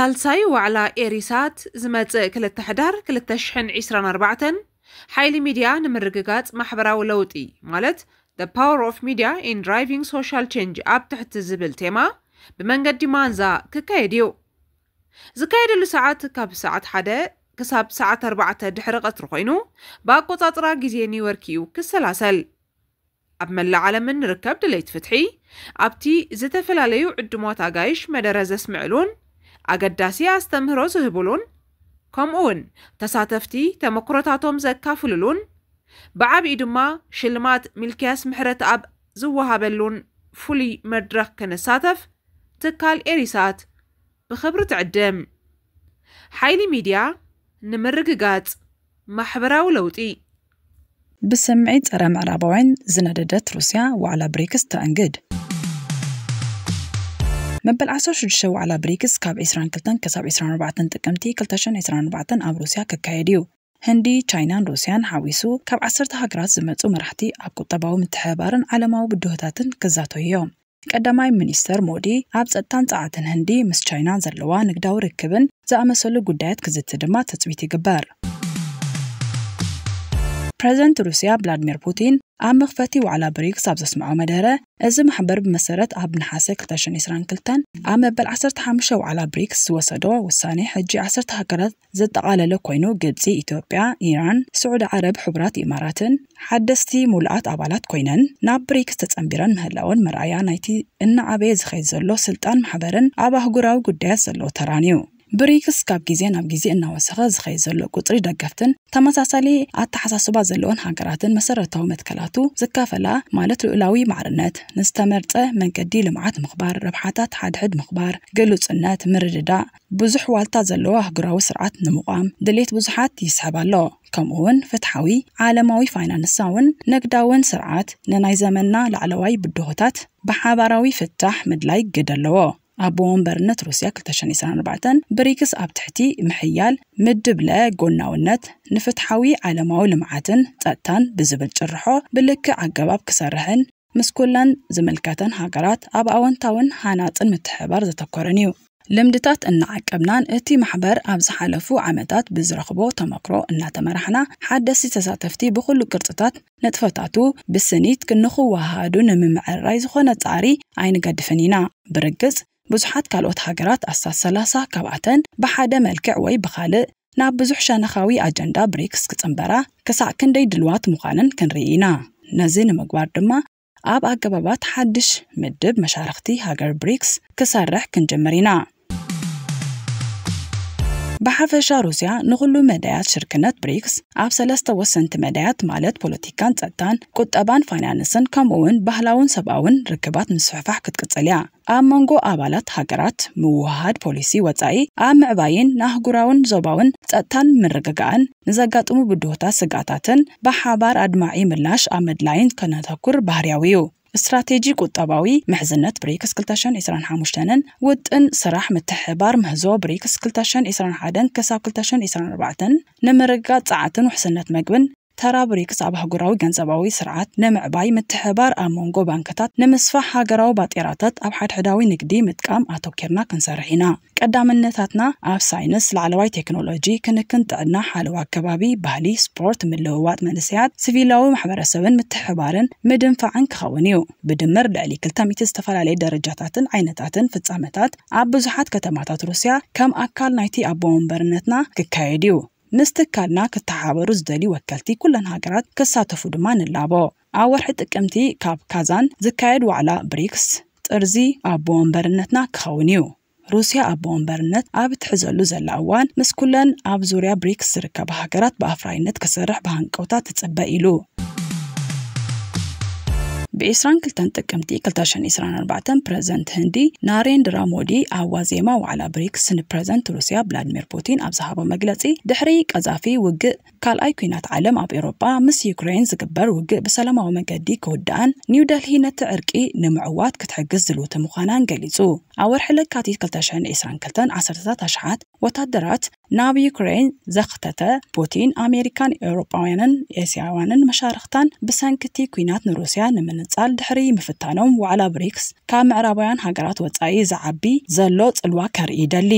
ሳልሳይ ዋዕላ ኤሪሳት ዝመፅእ 2 ሕዳር 2024 ሓይሊ ሚድያ ንምርግጋፅ ማሕበራዊ ለውጢ ማለት ደ ፓወር ኦፍ ሚድያ ኢን ድራይቪንግ ሶሻል ቼንጅ ኣብ ትሕቲ ዝብል ቴማ ብመንገዲ ማንዛ ክካየድ እዩ ዝካየደሉ ሰዓት ካብ ሰዓት 1 ክሳብ ሰዓት 4 ድሕሪ ቀትሪ ኮይኑ ብኣቆፃፅራ ግዜ ኒውዮርክ እዩ ክሰላሰል ኣብ መላእ ዓለምን ንርከብ ድለይት ፍትሒ ኣብቲ ዝተፈላለዩ ዕድሞት ኣጋይሽ መደረ ዘስምዕሉን አገዳሲ ኣስተምህሮ ዝህብሉን ከምኡውን ተሳተፍቲ ተመክሮታቶም ዘካፍልሉን ብዓብዪ ድማ ሽልማት ሚልክያስ ምሕረት ኣብ ዝወሃበሉን ፍሉይ መድረኽ ክነሳተፍ ትካል ኤሪሳት ብኽብሪ ትዕድም ሓይሊ ሚድያ ንምርግጋፅ ማሕበራዊ ለውጢ ብስምዒት ፀረ ምዕራባውያን ዝነደደት ሩስያ ዋዕላ ብሬክስ ተእንግድ መበል 16 ሽድሸው ዓላ ብሪክስ ካብ 22 ክሳብ 24 ጥቅምቲ 224 ኣብ ሩስያ ክካየድ እዩ ህንዲ ቻይናን ሩስያን ሓዊሱ ካብ 1 10 ሃገራት ዝመፁ መራሕቲ ኣብ ቁጠባዊ ምትሕባርን ዓለማዊ ብድሆታትን ክዛተዩ እዮም ቀዳማይ ሚኒስተር ሞዲ ኣብ ፀጥታን ፀዓትን ህንዲ ምስ ቻይና ዘለዋ ንግዳዊ ርክብን ዝኣመሰሉ ጉዳያት ክዝቲ ድማ ተፅቢት ይግበር ፕረዚደንት ሩስያ ቭላድሚር ፑቲን ኣብ መኽፈቲ ዋዕላ ብሪክስ ኣብ ዘስምዖ መደረ እዚ ማሕበር ብመሰረት ኣብ ነሓሰ 2022 ኣብ መበል 15 ዋዕላ ብሪክስ ዝወሰዶ ውሳነ ሕጂ 10 ሃገራት ዘጠቓለለ ኮይኑ ግብፂ፣ ኢትዮጵያ፣ ኢራን፣ ስዑድ ዓረብ ሕቡራት ኢማራትን ሓደስቲ ሙሉኣት ኣባላት ኮይነን ናብ ብሪክስ ተፀንቢረን ምህላውን መርኣያ ናይቲ እናዓበየ ዝኸይድ ዘሎ ስልጣን ማሕበርን ኣብ ኣህጉራዊ ጉዳያት ዘለዎ ተራን እዩ። بريكس كاب جزء ناب جزء إنه وسخز خيزل قطري دقفتن تم تصلي التحساسوب زلون حجراتن مسرة تومت كلاتو زكافلا مالت الأولوي معرنات نستمرت من قدي لمعات مخبار ربحاتات حد حد مخبار قلت النات مرددا بزح والتا زلوا هجرا وسرعات نمقام دليت بزحات يسحب الله كمون فتحوي عالموي فاينانس ساون نقداون سرعات ننايزمنا لعلواي بدهوتات بحاباروي فتح مدلاي قدلوه ኣብ ወንበርነት ሩስያ 224 ብሪክስ ኣብ ትሕቲ ምሕያል ምድብለ ጎናውነት ንፍትሓዊ ዓለማዊ ልምዓትን ፀጥታን ብዝብል ጭርሖ ብልክዕ ኣገባብ ክሰርሕን ምስ ኩላን ዝምልከተን ሃገራት ኣብ ኣወንታውን ሃናፅን ምትሕባር ዘተኮረን እዩ ልምድታት እናዓቀብናን እቲ ማሕበር ኣብ ዝሓለፉ ዓመታት ብዝረኽቦ ተመክሮ እናተመራሕና ሓደስቲ ተሳተፍቲ ብኩሉ ቅርፅታት ነጥፈታቱ ብስኒት ንኽዋሃዱ ንምምዕራይ ዝኾነ ፃዕሪ ኣይንገድፍን ኢና ብርግፅ ብዙሓት ካልኦት ሃገራት ኣሳት 30 ካብኣተን ብሓደ መልክዕ ወይ ብኻልእ ናብ ብዙሕ ሸነኻዊ ኣጀንዳ ብሪክስ ክፅምበራ ክሳዕ ክንደይ ድልዋት ምዃንን ክንርኢ ኢና ነዚ ንምግባር ድማ ኣብ ኣገባባት ሓድሽ ምድብ መሻርክቲ ሃገር ብሪክስ ክሰርሕ ክንጅምር ኢና ብሓፈሻ ሩስያ ንኹሉ መዳያት ሽርክነት ብሪክስ ኣብ ሰለስተ ወሰንቲ መዳያት ማለት ፖለቲካን ፀጥታን ቁጠባን ፋይናንስን ከምኡውን ባህላውን ሰብኣውን ርክባት ምስፍሕፋሕ ክትቅፅል እያ ኣብ መንጎ ኣባላት ሃገራት ምውሃድ ፖሊሲ ወፃኢ ኣብ ምዕባይን ንኣህጉራውን ዞባውን ፀጥታን ምርግጋእን ንዘጋጥሙ ብድሆታት ስጋታትን ብሓባር ኣድማዒ ምላሽ መድላይን ከነተኩር ባህርያዊ እዩ استراتيجي قطابوي محزنة بريكس كلتاشن إسران حاموشتانن ود إن صراح متحبار مهزو بريكس كلتاشن إسران حادن كساب كلتاشن إسران ربعتن نمرقات ساعتن وحسنة مقبن ተራ ብሪክስ ኣብ ኣህጉራዊ ገንዘባዊ ስርዓት ንምዕባይ ምትሕባር ኣብ መንጎ ባንክታት ንምስፋሕ ሃገራዊ ባጤራታት ኣብ ሓድሕዳዊ ንግዲ ምጥቃም ኣተኪርና ክንሰርሕ ኢና ቀዳምነታትና ኣብ ሳይንስ ላዕለዋይ ቴክኖሎጂ ክንክን ጥዕና ሓለዋ ኣከባቢ ባህሊ ስፖርት ምልውዋጥ መንስያት ሲቪላዊ ማሕበረሰብን ምትሕባርን ምድንፋዕን ክኸውን እዩ ብድምር ልዕሊ 200 ዝተፈላለየ ደረጃታትን ዓይነታትን ፍጻመታት ኣብ ብዙሓት ከተማታት ሩስያ ከም ኣካል ናይቲ ኣቦወንበርነትና ክካየድ እዩ ንስትካልና ክተሓበሩ ዝደልዩ ወከልቲ ኩለን ሃገራት ክሳተፉ ድማ ንላቦ ኣብ ወርሒ ጥቅምቲ ካብ ካዛን ዝካየድ ዋዕላ ብሪክስ ጥርዚ ኣቦ ወንበርነትና ክኸውን እዩ ሩስያ ኣቦ ወንበርነት ኣብ እትሕዘሉ ዘላ እዋን ምስ ኩለን ኣብ ዙርያ ብሪክስ ዝርከባ ሃገራት ብኣፍራይነት ክሰርሕ ብሃንቀውታ ትፅበ ኢሉ ብዒስራን ክልተን ጥቅምቲ 224 ፕረዚደንት ህንዲ ናሬንድራ ሞዲ ኣብ ዋዜማ ዋዕላ ብሪክስ ንፕረዚደንት ሩስያ ቭላድሚር ፑቲን ኣብ ዝሃቦ መግለፂ ድሕሪ ቀዛፊ ውግእ ካልኣይ ኩናት ዓለም ኣብ ኤሮጳ ምስ ዩክሬን ዝግበር ውግእ ብሰላማዊ መገዲ ክውዳእን ኒው ደልሂ ነቲ ዕርቂ ንምዕዋት ክትሕግዝ ዝልውቲ ምዃናን ገሊጹ ኣብ ወርሒ ለካቲት 222 ዓሰርታት ኣሸሓት ወታደራት ናብ ዩክሬን ዘኽተተ ፑቲን ኣሜሪካን ኤውሮጳውያንን ኤስያውያንን መሻርክታን ብሰንኪቲ ኩናት ንሩስያ ንምንፃል ድሕሪ ምፍታኖም ዋዕላ ብሪክስ ካብ ምዕራባውያን ሃገራት ወፃኢ ዝዓቢ ዘሎ ፅልዋ ከርኢ ይደሊ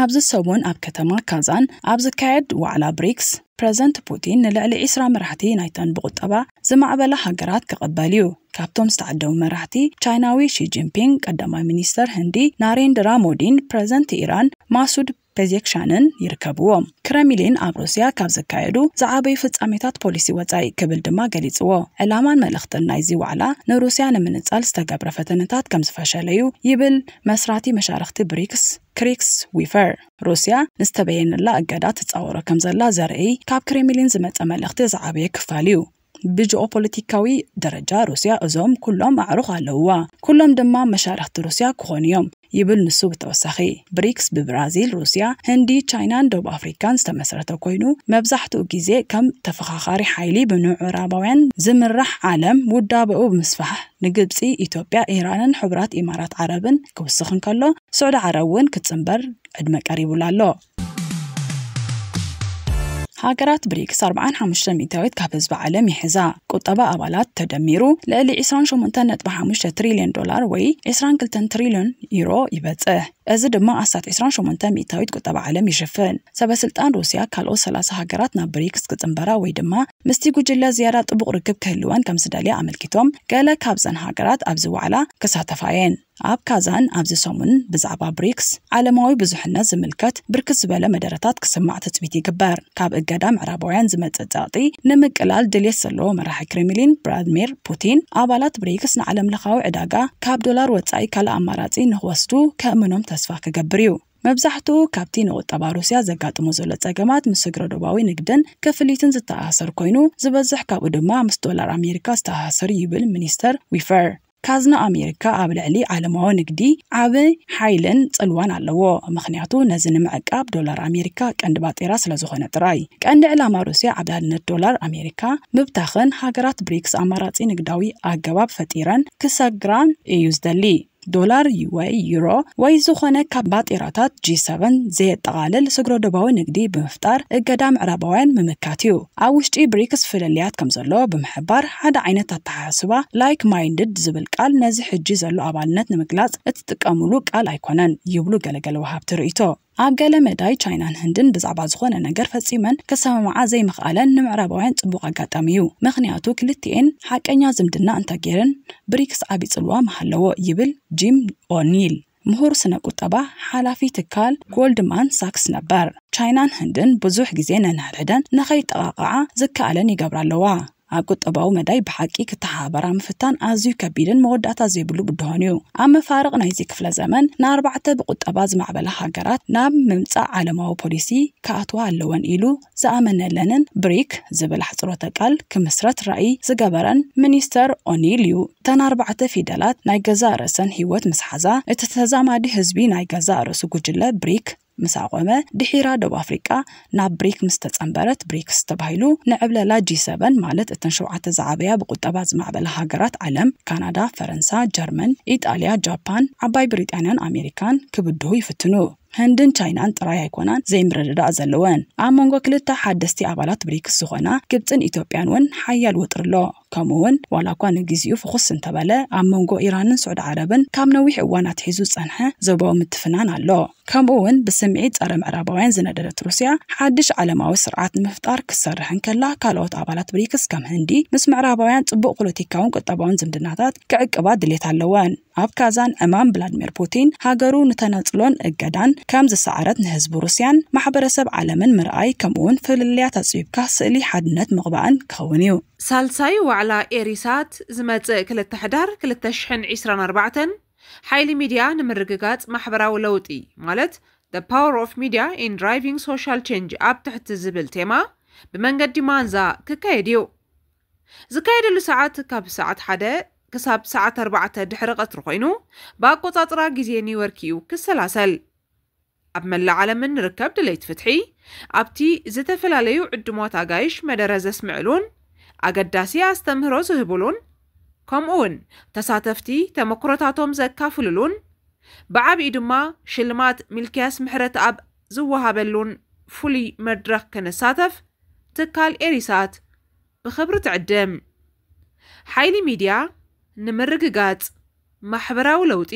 ኣብዚ ሰሙን ኣብ ከተማ ካዛን ኣብ ዝካየድ ዋዕላ ብሪክስ ፕረዘንት ፑቲን ንልዕሊ 20 መራሕቲ ናይተን ብቁጠባ ዝማዕበላ ሃገራት ክቕበል እዩ ካብቶም ዝተዓደቡ መራሕቲ ቻይናዊ ሺጂንፒንግ ቀዳማይ ሚኒስተር ህንዲ ናሬንድራ ሞዲን ፕረዘንት ኢራን ማሱድ ፌዝየክ ሻንን ይርከብዎም ክረሚሊን ኣብ ሩስያ ካብ ዘካየዱ ዝዓበዩ ፍጻሜታት ፖሊሲ ወጻኢ ክብል ድማ ገሊፅዎ ዕላማን መልእኽትን ናይዚ ዋዕላ ንሩስያ ንምንፃል ዝተገብረ ፈተነታት ከም ዝፈሸለዩ ይብል መስራቲ መሻርክቲ ብሪክስ ክሪክስ ዊፈር ሩስያ ንዝተበየነላ እገዳ ትፃወሮ ከም ዘላ ዘርኢ ካብ ክሬምሊን ዝመፀ መልእኽቲ ዝዓበየ ክፋል እዩ ብጂኦፖለቲካዊ ደረጃ ሩስያ እዞም ኩሎም ኣዕሩኽ ኣለውዋ ኩሎም ድማ መሻርክቲ ሩስያ ክኾኑ እዮም يبل نسوب توسخي بريكس ببرازيل روسيا هندي تشاينا دوب أفريكان استمسرتو كوينو مبزحتو غيزي كم تفخخاري حيلي بنوع رابعين زمرح عالم ودابو بمسفح نقبسي إثيوبيا إيران حبرات إمارات عربن كوسخن كلو سعود عربون كتسنبر أدمك قريب لالو ሃገራት ብሪክስ 45 ሚታዊት ካብ ህዝቢ ዓለም ይሕዛ ቁጠባ ኣባላት ተደሚሩ ልዕሊ 28.5 ትሪልዮን ዶላር ወይ 22 ትሪልዮን ዩሮ ይበፅሕ እዚ ድማ ኣሳት 28 ሚታዊት ቁጠባ ዓለም ይሽፍን ሰበስልጣን ሩስያ ካልኦት 30 ሃገራት ናብ ብሪክስ ክፅምበራ ወይ ድማ ምስቲ ጉጅለ ዝያዳ ጥቡቕ ርክብ ክህልወን ከም ዝደልያ ኣመልኪቶም ገለ ካብዘን ሃገራት ኣብዚ ዋዕላ ክሳተፋየን ኣብ ካዛን ኣብዚ ሰሙን ብዛዕባ ብሪክስ ዓለማዊ ብዙሕነት ዝምልከት ብርክት ዝበለ መደረታት ክስማዕ ትፅቢት ይግበር ካብ እገዳ ምዕራባውያን ዝመፅእ ፀቕጢ ንምቅላል ድሌት ዘለዎ መራሒ ክሬምሊን ብራድሚር ፑቲን ኣባላት ብሪክስ ንዓለም ዕዳጋ ካብ ዶላር ወፃኢ ካልእ ኣማራፂ ንክወስዱ ከእምኖም ተስፋ ክገብር እዩ መብዛሕትኡ ካብቲ ንቁጠባ ሩስያ ዘጋጥሞ ዘሎ ፀገማት ምስ እግረ ደባዊ ንግድን ክፍሊትን ዝተኣሳሰር ኮይኑ ዝበዝሕ ካብኡ ድማ ምስ ዶላር ኣሜሪካ ዝተኣሳሰር ይብል ሚኒስተር ዊፈር ካዝና ኣሜሪካ ኣብ ልዕሊ ዓለማዊ ንግዲ ዓብ ሓይልን ፅልዋን ኣለዎ ምክንያቱ ነዚ ንምዕቃብ ዶላር ኣሜሪካ ቀንዲ ባጤራ ዝኾነ ጥራይ ቀንዲ ዕላማ ሩስያ ዓብላልነት ዶላር ኣሜሪካ ምብታኽን ሃገራት ብሪክስ ኣማራፂ ንግዳዊ ኣገባብ ፈጢረን ክሰግራን እዩ ዝደሊ ዶላር ወይ ዩሮ ወይ ዝኾነ ካብ ባጢራታት G7 ዘየጠቓልል ስግሮ ደባዊ ንግዲ ብምፍጣር እገዳ ምዕራባውያን ምምካት እዩ ኣብ ውሽጢ ብሪክስ ፍልልያት ከም ዘሎ ብምሕባር ሓደ ዓይነት ኣተሓስባ ላይክ ማይንድድ ዝብል ቃል ነዚ ሕጂ ዘሎ ኣባልነት ንምግላጽ እትጥቀምሉ ቃል ኣይኮነን ይብሉ ገለገለ ወሃብቲ ርእቶ ኣብ ገለ መዳይ ቻይናን ህንድን ብዛዕባ ዝኾነ ነገር ፈፂመን ክሰማምዓ ዘይምኽኣለን ንምዕራባውያን ፅቡቅ ኣጋጣሚ እዩ ምክንያቱ ክልቲኤን ሓቀኛ ዝምድና እንተገይረን ብሪክስ ዓብ ፅልዋ መሃለዎ ይብል ጂም ኦኒል ምሁር ስነ ቁጠባ ሓላፊ ትካል ጎልድማን ሳክስ ነበር ቻይናን ህንድን ብዙሕ ግዜ ነንሕድሕደን ንኸይጠቃቅዓ ዝከኣለን ይገብራ ኣለዋ ኣብ ቁጠባዊ መዳይ ብሓቂ ክተሓበራ ምፍታን ኣዝዩ ከቢድን መወዳእታ ዘይብሉ ብድኾን እዩ ኣብ መፋርቕ ናይዚ ክፍለ ዘመን ንኣርባዕተ ብቁጠባ ዝማዕበላ ሃገራት ናብ ምምፃእ ዓለማዊ ፖሊሲ ክኣትዋ ኣለወን ኢሉ ዝኣመነለንን ብሪክ ዝብል ኣሕፅሮተ ቃል ክምስረት ራእይ ዝገበረን ሚኒስተር ኦኒል እዩ እተን ኣርባዕተ ፊደላት ናይ ገዛ ርእሰን ሂወት ምስሓዛ እቲ ተዛማዲ ህዝቢ ናይ ገዛ ርእሱ ጉጅለ ብሪክ ምስ ኣቆመ ድሒራ ደቡብ ኣፍሪቃ ናብ ብሪክ ምስ ተፀንበረት ብሪክስ ተባሂሉ ንዕብለላ ጂ7 ማለት እተን ሸውዓተ ዝዓበያ ብቁጠባ ዝማዕበለ ሃገራት ዓለም ካናዳ ፈረንሳ ጀርመን ኢጣልያ ጃፓን ዓባይ ብሪጣንያን ኣሜሪካን ክብድሁ ይፍትኑ ህንድን ቻይናን ጥራይ ኣይኮናን ዘይምርድዳእ ዘለወን ኣብ መንጎ ክልተ ሓደስቲ ኣባላት ብሪክስ ዝኾና ግብፅን ኢትዮጵያን እውን ሓያል ውጥር ኣሎ كمون ولا كان جزيو فخص انتبلا عمون جو إيران سعود عربا كام نويح وانا تحيزو صنها زبو متفنان على لو كمون بسمعيت أرم عربوين زندرت روسيا حدش على ما وسرعات مفطار كسر هنكلا كالوت عبالات بريكس كم هندي مسمع عربوين تبقى قلتي كون كتابون زمدناتات كعك أباد اللي تعلوان أب كازان أمام بلادمير بوتين هاجرو نتنطلون إجدان كم زي سعرات نهزبو روسيان محبرة سب على من مرأي كمون في اللي تصيب كاس اللي حدنت مغبان كونيو سالساي وع ባዕላ ኤሪሳት ዝመጽእ 2 ሕዳር 2024 ሓይሊ ሚድያ ንምርግጋጽ ማሕበራዊ ለውጢ ማለት The Power of Media in Driving Social Change ኣብ ትሕቲ ዝብል ቴማ ብመንገዲ ማንዛ ክካየድ እዩ ዝካየደሉ ሰዓት ካብ ሰዓት 1 ክሳብ ሰዓት 4 ድሕሪ ቀትሪ ኮይኑ ብኣቆፃፅራ ግዜ ኒውዮርክ እዩ ክሰላሰል ኣብ መላእ ዓለም ንርከብ ድለይት ፍትሒ ኣብቲ ዝተፈላለዩ ዕድሞት ኣጋይሽ መደረ ዘስምዕሉን አገዳሲ አስተምህሮ ዝህብሉን ከምኡ እውን ተሳተፍቲ ተመክሮታቶም ዘካፍልሉን ብዓብዪ ድማ ሽልማት ሚልክያስ ምሕረት ኣብ ዝወሃበሉን ፍሉይ መድረኽ ክነሳተፍ ትካል ኤሪሳት ብኽብሪ ትዕድም ሓይሊ ሚድያ ንምርግጋጽ ማሕበራዊ ለውጢ